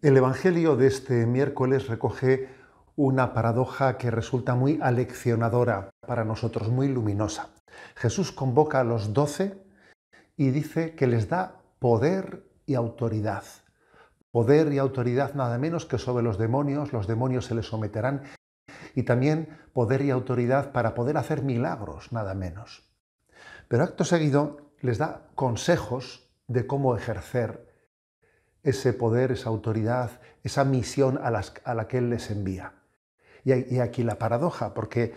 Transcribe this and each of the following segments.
El Evangelio de este miércoles recoge una paradoja que resulta muy aleccionadora para nosotros, muy luminosa. Jesús convoca a los doce y dice que les da poder y autoridad. Poder y autoridad nada menos que sobre los demonios, los demonios se les someterán, y también poder y autoridad para poder hacer milagros nada menos. Pero acto seguido les da consejos de cómo ejercer ese poder, esa autoridad, esa misión a, a la que Él les envía. Y, y aquí la paradoja, porque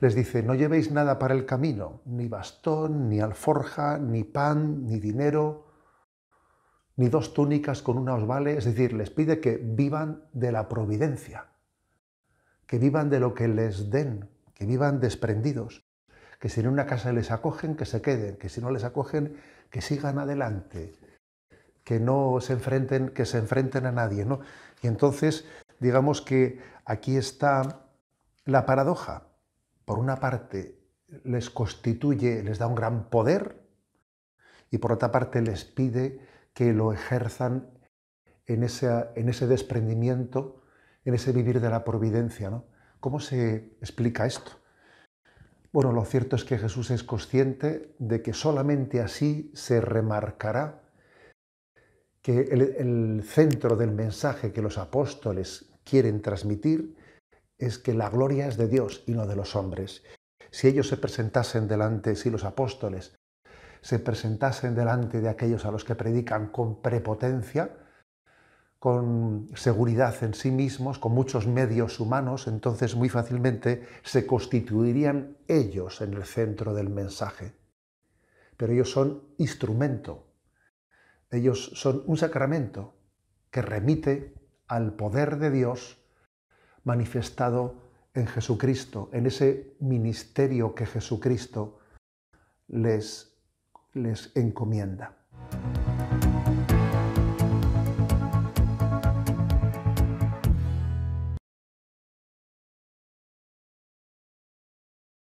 les dice, no llevéis nada para el camino, ni bastón, ni alforja, ni pan, ni dinero, ni dos túnicas con una os vale. Es decir, les pide que vivan de la providencia, que vivan de lo que les den, que vivan desprendidos, que si en una casa les acogen, que se queden, que si no les acogen, que sigan adelante, que no se enfrenten, que se enfrenten a nadie. ¿no? Y entonces, digamos que aquí está la paradoja. Por una parte, les constituye, les da un gran poder, y por otra parte les pide que lo ejerzan en ese, en ese desprendimiento, en ese vivir de la providencia. ¿no? ¿Cómo se explica esto? Bueno, lo cierto es que Jesús es consciente de que solamente así se remarcará que el, centro del mensaje que los apóstoles quieren transmitir es que la gloria es de Dios y no de los hombres. Si ellos se presentasen delante, si los apóstoles se presentasen delante de aquellos a los que predican con prepotencia, con seguridad en sí mismos, con muchos medios humanos, entonces muy fácilmente se constituirían ellos en el centro del mensaje. Pero ellos son instrumento ellos son un sacramento que remite al poder de Dios manifestado en Jesucristo, en ese ministerio que Jesucristo les, les encomienda.